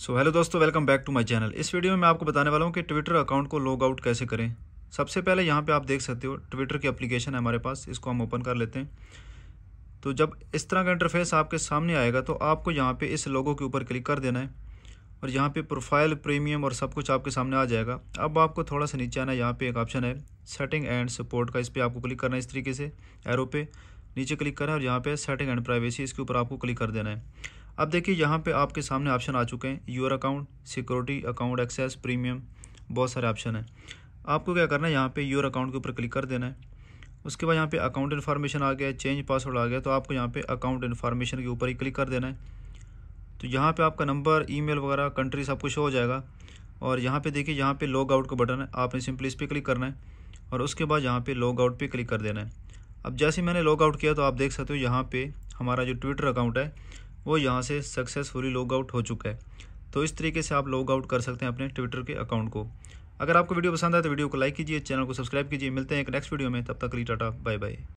सो hello दोस्तों welcome back to my channel इस video में मैं आपको बताने वाला हूँ कि ट्विटर अकाउंट को लॉग आउट कैसे करें सबसे पहले यहाँ पे आप देख सकते हो ट्विटर की एप्लीकेशन है हमारे पास इसको हम ओपन कर लेते हैं तो जब इस तरह का इंटरफेस आपके सामने आएगा तो आपको यहाँ पर इस लोगों के ऊपर क्लिक कर देना है और यहाँ पर प्रोफाइल प्रीमियम और सब कुछ आपके सामने आ जाएगा अब आपको थोड़ा सा नीचे आना है यहाँ पर एक ऑप्शन है सेटिंग एंड सपोर्ट का इस पर आपको क्लिक करना है इस तरीके से एरो पे नीचे क्लिक करना है और यहाँ पे सेटिंग एंड प्राइवेसी इसके ऊपर आपको क्लिक कर देना है अब देखिए यहाँ पे आपके सामने ऑप्शन आ चुके हैं your account security account access premium बहुत सारे ऑप्शन हैं आपको क्या करना है यहाँ पे योर अकाउंट के ऊपर क्लिक कर देना है उसके बाद यहाँ पे अकाउंट इन्फॉर्मेशन आ गया चेंज पासवर्ड आ गया तो आपको यहाँ पे अकाउंट इन्फॉर्मेशन के ऊपर ही क्लिक कर देना है तो यहाँ पर आपका नंबर ई वगैरह कंट्री सब कुछ हो जाएगा और यहाँ पर देखिए यहाँ पर लॉग आउट का बटन है आपने सिंपली इस पर क्लिक करना है और उसके बाद यहाँ पर लॉग आउट पर क्लिक कर देना है अब जैसे मैंने लॉग आउट किया तो आप देख सकते हो यहाँ पर हमारा जो ट्विटर अकाउंट है वो यहाँ से सक्सेसफुली लॉग आउट हो चुका है तो इस तरीके से आप लॉग आउट कर सकते हैं अपने ट्विटर के अकाउंट को अगर आपको वीडियो पसंद आए तो वीडियो को लाइक कीजिए चैनल को सब्सक्राइब कीजिए मिलते हैं एक नेक्स्ट वीडियो में तब तक ली टाटा बाय बाय